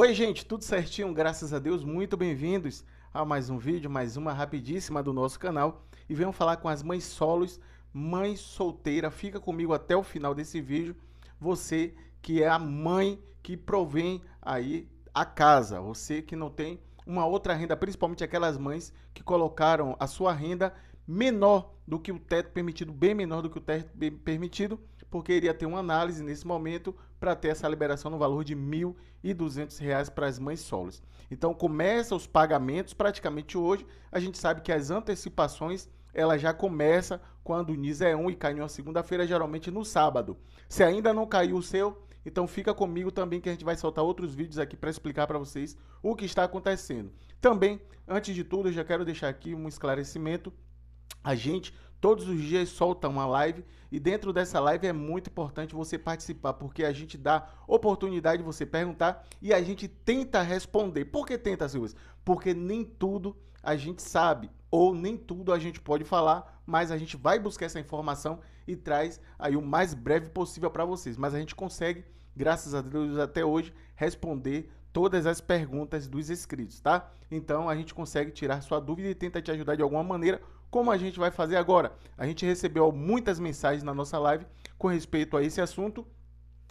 Oi, gente, tudo certinho? Graças a Deus, muito bem-vindos a mais um vídeo, mais uma rapidíssima do nosso canal. E venham falar com as mães solos, mãe solteira. Fica comigo até o final desse vídeo. Você que é a mãe que provém aí a casa, você que não tem uma outra renda, principalmente aquelas mães que colocaram a sua renda menor do que o teto permitido, bem menor do que o teto permitido, porque iria ter uma análise nesse momento para ter essa liberação no valor de R$ 1.200 para as mães solos. Então começa os pagamentos praticamente hoje. A gente sabe que as antecipações ela já começa quando o NIS é 1 e cai em uma segunda-feira, geralmente no sábado. Se ainda não caiu o seu, então fica comigo também que a gente vai soltar outros vídeos aqui para explicar para vocês o que está acontecendo. Também, antes de tudo, eu já quero deixar aqui um esclarecimento. A gente Todos os dias solta uma live e dentro dessa live é muito importante você participar, porque a gente dá oportunidade de você perguntar e a gente tenta responder. Por que tenta, Silvio? Porque nem tudo a gente sabe ou nem tudo a gente pode falar, mas a gente vai buscar essa informação e traz aí o mais breve possível para vocês. Mas a gente consegue graças a Deus, até hoje, responder todas as perguntas dos inscritos, tá? Então a gente consegue tirar sua dúvida e tenta te ajudar de alguma maneira, como a gente vai fazer agora. A gente recebeu muitas mensagens na nossa live com respeito a esse assunto.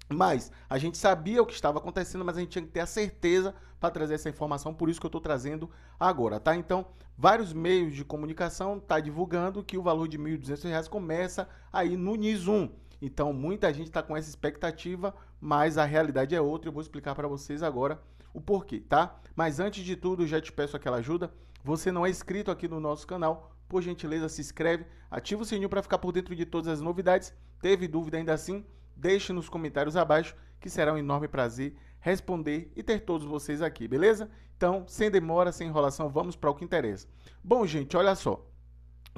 Mas a gente sabia o que estava acontecendo, mas a gente tinha que ter a certeza para trazer essa informação, por isso que eu estou trazendo agora, tá? Então, vários meios de comunicação estão tá divulgando que o valor de R$ 1.200 começa aí no NIS 1. Então muita gente está com essa expectativa, mas a realidade é outra. Eu vou explicar para vocês agora o porquê, tá? Mas antes de tudo, já te peço aquela ajuda. Você não é inscrito aqui no nosso canal? Por gentileza, se inscreve, ativa o sininho para ficar por dentro de todas as novidades. Teve dúvida ainda assim? Deixe nos comentários abaixo, que será um enorme prazer responder e ter todos vocês aqui, beleza? Então, sem demora, sem enrolação, vamos para o que interessa. Bom, gente, olha só.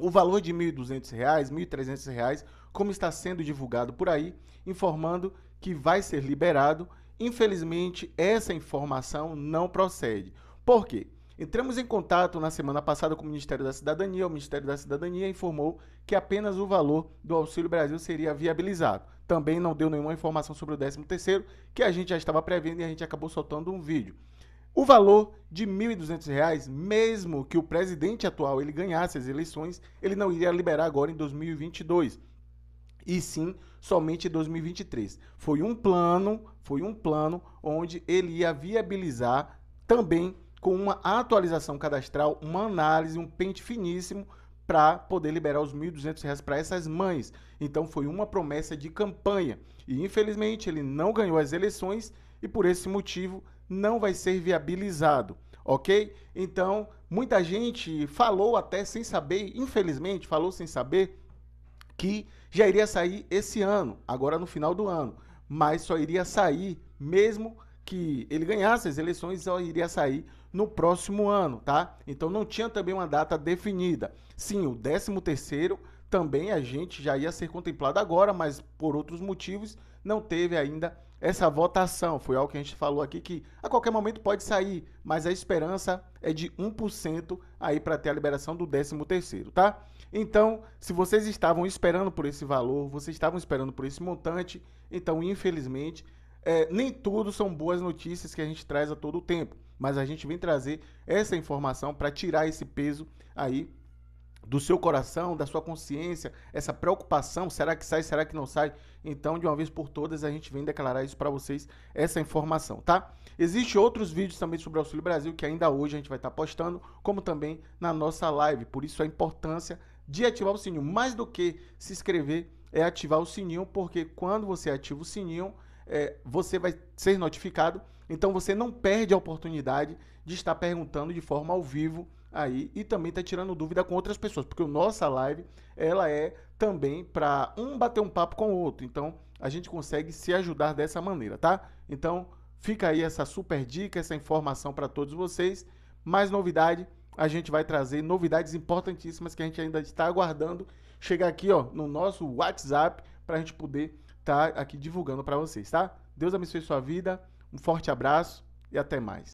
O valor de R$ 1.200, R$ 1.300, como está sendo divulgado por aí, informando que vai ser liberado, infelizmente essa informação não procede. Por quê? Entramos em contato na semana passada com o Ministério da Cidadania. O Ministério da Cidadania informou que apenas o valor do Auxílio Brasil seria viabilizado. Também não deu nenhuma informação sobre o 13º, que a gente já estava prevendo e a gente acabou soltando um vídeo. O valor de R$ 1.200, mesmo que o presidente atual ele ganhasse as eleições, ele não iria liberar agora em 2022, e sim somente em 2023. Foi um plano, foi um plano onde ele ia viabilizar também com uma atualização cadastral, uma análise, um pente finíssimo para poder liberar os R$ 1.200 para essas mães. Então foi uma promessa de campanha e infelizmente ele não ganhou as eleições e por esse motivo não vai ser viabilizado, ok? Então, muita gente falou até sem saber, infelizmente, falou sem saber que já iria sair esse ano, agora no final do ano, mas só iria sair mesmo que ele ganhasse as eleições, só iria sair no próximo ano, tá? Então não tinha também uma data definida. Sim, o 13 terceiro também a gente já ia ser contemplado agora, mas por outros motivos não teve ainda essa votação. Foi algo que a gente falou aqui que a qualquer momento pode sair, mas a esperança é de 1% aí para ter a liberação do 13º, tá? Então, se vocês estavam esperando por esse valor, vocês estavam esperando por esse montante, então, infelizmente, é, nem tudo são boas notícias que a gente traz a todo tempo, mas a gente vem trazer essa informação para tirar esse peso aí do seu coração, da sua consciência, essa preocupação, será que sai, será que não sai? Então, de uma vez por todas, a gente vem declarar isso para vocês, essa informação, tá? Existem outros vídeos também sobre o Auxílio Brasil que ainda hoje a gente vai estar tá postando, como também na nossa live. Por isso a importância de ativar o sininho, mais do que se inscrever, é ativar o sininho, porque quando você ativa o sininho, é, você vai ser notificado, então você não perde a oportunidade de estar perguntando de forma ao vivo aí e também tá tirando dúvida com outras pessoas, porque o nossa live, ela é também para um bater um papo com o outro. Então, a gente consegue se ajudar dessa maneira, tá? Então, fica aí essa super dica, essa informação para todos vocês. Mais novidade, a gente vai trazer novidades importantíssimas que a gente ainda está aguardando chegar aqui, ó, no nosso WhatsApp para a gente poder estar tá aqui divulgando para vocês, tá? Deus abençoe sua vida, um forte abraço e até mais.